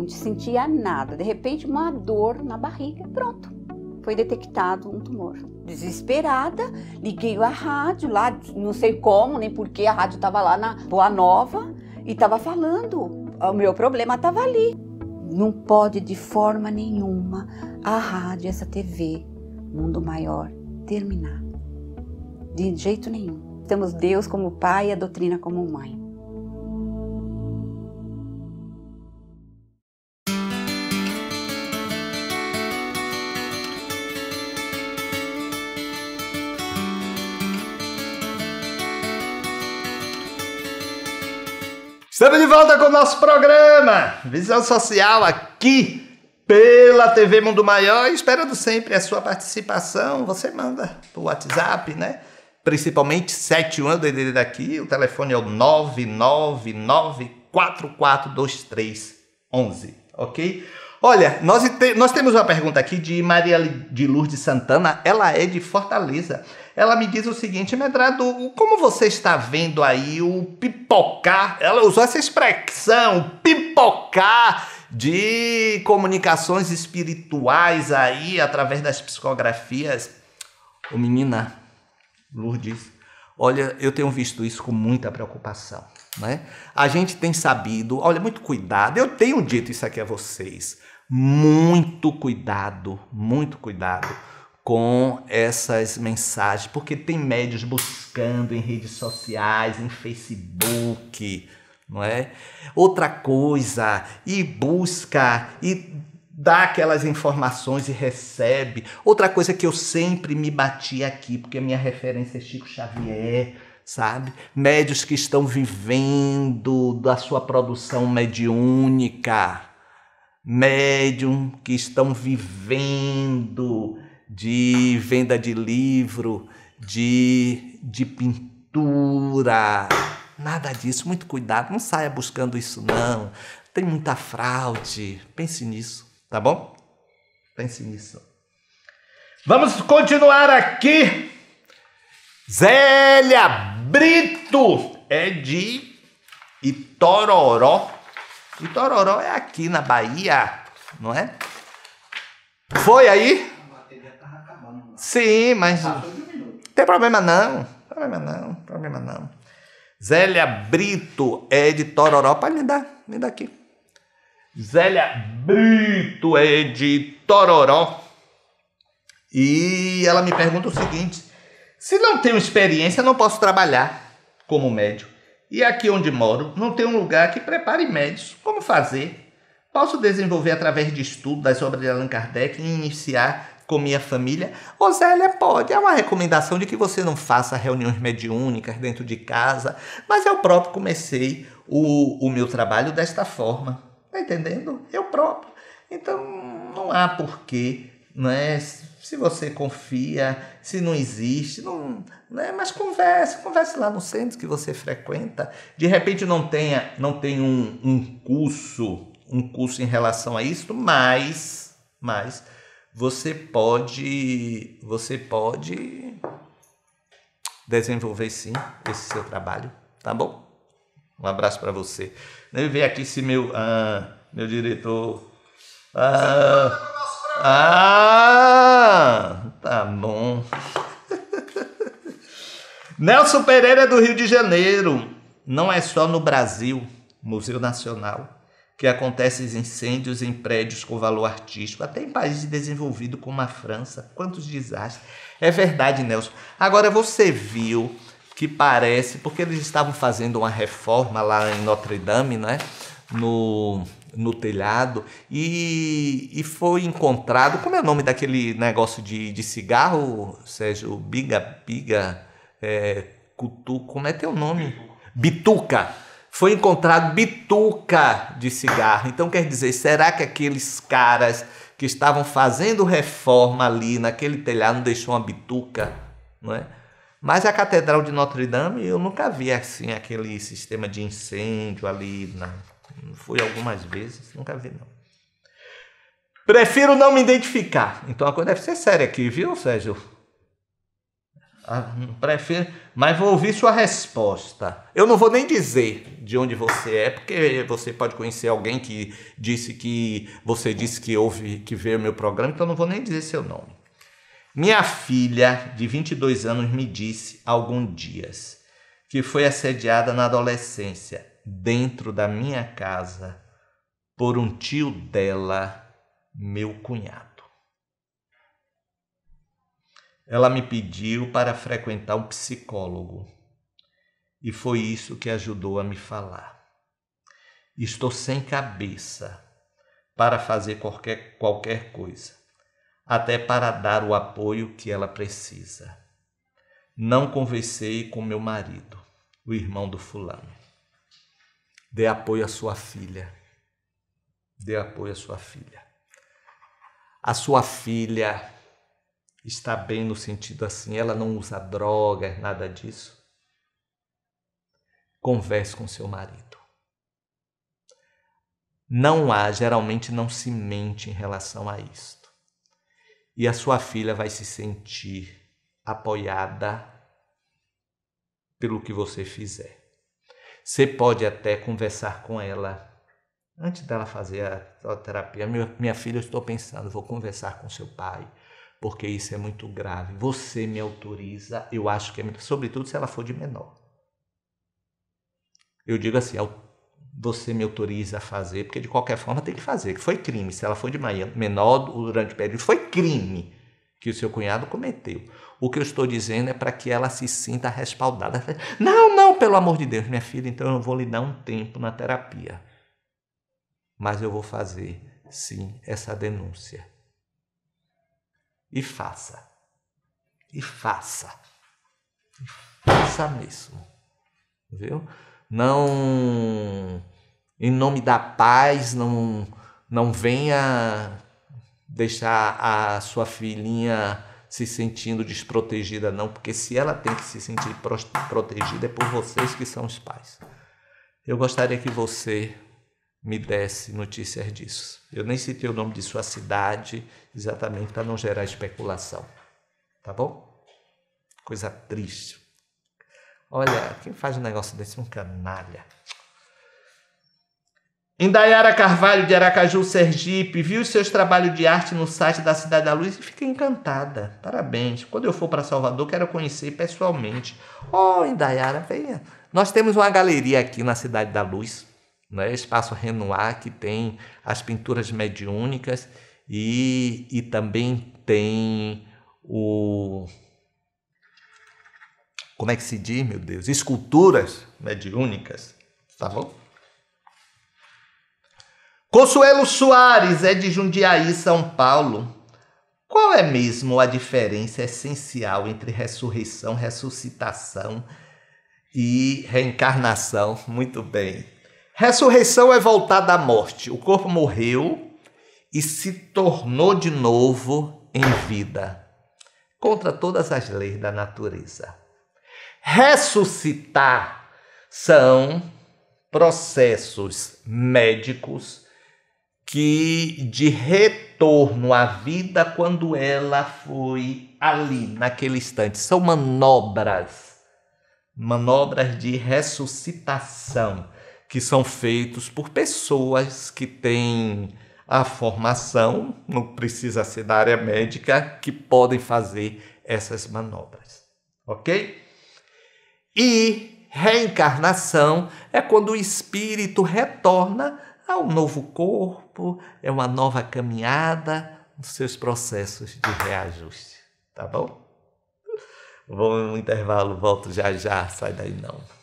não te sentia nada. De repente, uma dor na barriga, pronto. Foi detectado um tumor. Desesperada, liguei a rádio lá, não sei como, nem porque a rádio estava lá na Boa Nova e estava falando. Ah, o meu problema estava ali. Não pode de forma nenhuma a rádio, essa TV, Mundo Maior, terminar. De jeito nenhum. Temos Deus como pai e a doutrina como mãe. Estamos de volta com o nosso programa Visão Social aqui pela TV Mundo Maior, esperando sempre a sua participação. Você manda pelo WhatsApp, né? Principalmente 71 DDD daqui, o telefone é o 999 442311, ok? Olha, nós, te, nós temos uma pergunta aqui de Maria de Lourdes Santana. Ela é de Fortaleza. Ela me diz o seguinte, Medrado, como você está vendo aí o pipocar? Ela usou essa expressão, pipocar de comunicações espirituais aí através das psicografias. Ô menina, Lourdes, olha, eu tenho visto isso com muita preocupação. Né? A gente tem sabido, olha, muito cuidado, eu tenho dito isso aqui a vocês, muito cuidado, muito cuidado com essas mensagens, porque tem médios buscando em redes sociais, em Facebook, não é? Outra coisa, e busca, e dá aquelas informações e recebe. Outra coisa que eu sempre me bati aqui, porque a minha referência é Chico Xavier sabe? Médios que estão vivendo da sua produção mediúnica, médium que estão vivendo de venda de livro, de, de pintura, nada disso, muito cuidado, não saia buscando isso não. Tem muita fraude, pense nisso, tá bom? Pense nisso. Vamos continuar aqui. Zélia Brito é de Itororó. Itororó é aqui na Bahia, não é? Foi aí? A bateria acabando. Sim, mas. Tem problema não. Problema não, problema não. Zélia Brito é de Tororó. Pode me dar, me dá aqui. Zélia Brito é de Tororó. E ela me pergunta o seguinte: se não tenho experiência, não posso trabalhar como médico. E aqui onde moro, não tem um lugar que prepare médicos. Como fazer? Posso desenvolver através de estudo das obras de Allan Kardec e iniciar com minha família? Osélia pode, é uma recomendação de que você não faça reuniões mediúnicas dentro de casa, mas eu próprio comecei o, o meu trabalho desta forma. Tá entendendo? Eu próprio. Então não há porquê né? Se você confia, se não existe, não, né? Mas converse, converse lá no centro que você frequenta. De repente não tenha, não tem um, um curso, um curso em relação a isso, mas, mas você pode, você pode desenvolver sim esse seu trabalho, tá bom? Um abraço para você. Deve ver aqui se meu, ah, meu diretor. Ah, ah, tá bom. Nelson Pereira é do Rio de Janeiro. Não é só no Brasil, Museu Nacional, que acontecem incêndios em prédios com valor artístico, até em países desenvolvidos como a França. Quantos desastres. É verdade, Nelson. Agora você viu que parece, porque eles estavam fazendo uma reforma lá em Notre Dame, né? No no telhado e, e foi encontrado. Como é o nome daquele negócio de, de cigarro, Sérgio? Biga, biga, é, cutu, como é teu nome? Bituca. Foi encontrado bituca de cigarro. Então quer dizer, será que aqueles caras que estavam fazendo reforma ali naquele telhado não deixou uma bituca, não é? Mas a Catedral de Notre Dame, eu nunca vi assim aquele sistema de incêndio ali, na Fui algumas vezes, nunca vi, não. Prefiro não me identificar. Então a coisa deve ser séria aqui, viu, Sérgio? Ah, prefiro, mas vou ouvir sua resposta. Eu não vou nem dizer de onde você é, porque você pode conhecer alguém que disse que você disse que ouve, que vê o meu programa, então não vou nem dizer seu nome. Minha filha, de 22 anos, me disse alguns dias que foi assediada na adolescência dentro da minha casa por um tio dela, meu cunhado. Ela me pediu para frequentar um psicólogo e foi isso que ajudou a me falar. Estou sem cabeça para fazer qualquer, qualquer coisa, até para dar o apoio que ela precisa. Não conversei com meu marido, o irmão do fulano. Dê apoio à sua filha. Dê apoio à sua filha. A sua filha está bem no sentido assim, ela não usa droga, nada disso. Converse com seu marido. Não há, geralmente não se mente em relação a isto. E a sua filha vai se sentir apoiada pelo que você fizer. Você pode até conversar com ela antes dela fazer a terapia. Minha, minha filha, eu estou pensando, vou conversar com seu pai, porque isso é muito grave. Você me autoriza, eu acho que é muito, sobretudo se ela for de menor. Eu digo assim, você me autoriza a fazer, porque de qualquer forma tem que fazer, que foi crime. Se ela for de menor durante o período, foi crime que o seu cunhado cometeu. O que eu estou dizendo é para que ela se sinta respaldada. Não, pelo amor de Deus, minha filha, então eu vou lhe dar um tempo na terapia. Mas eu vou fazer, sim, essa denúncia. E faça. E faça. E faça mesmo. Viu? Não. Em nome da paz, não, não venha deixar a sua filhinha se sentindo desprotegida, não, porque se ela tem que se sentir protegida é por vocês que são os pais. Eu gostaria que você me desse notícias disso. Eu nem citei o nome de sua cidade, exatamente para não gerar especulação. Tá bom? Coisa triste. Olha, quem faz um negócio desse é um canalha. Indaiara Carvalho de Aracaju, Sergipe, viu seus trabalhos de arte no site da Cidade da Luz e fica encantada. Parabéns. Quando eu for para Salvador, quero conhecer pessoalmente. Oh, Indaiara, venha. Nós temos uma galeria aqui na Cidade da Luz, né? Espaço Renoir, que tem as pinturas mediúnicas e, e também tem o como é que se diz, meu Deus? Esculturas mediúnicas, tá bom? Consuelo Soares é de Jundiaí, São Paulo. Qual é mesmo a diferença essencial entre ressurreição, ressuscitação e reencarnação? Muito bem. Ressurreição é voltar da morte. O corpo morreu e se tornou de novo em vida, contra todas as leis da natureza. Ressuscitar são processos médicos que de retorno à vida quando ela foi ali, naquele instante. São manobras, manobras de ressuscitação que são feitos por pessoas que têm a formação, não precisa ser da área médica, que podem fazer essas manobras, ok? E reencarnação é quando o espírito retorna é um novo corpo, é uma nova caminhada nos seus processos de reajuste, tá bom? Vou em um intervalo, volto já já, sai daí não.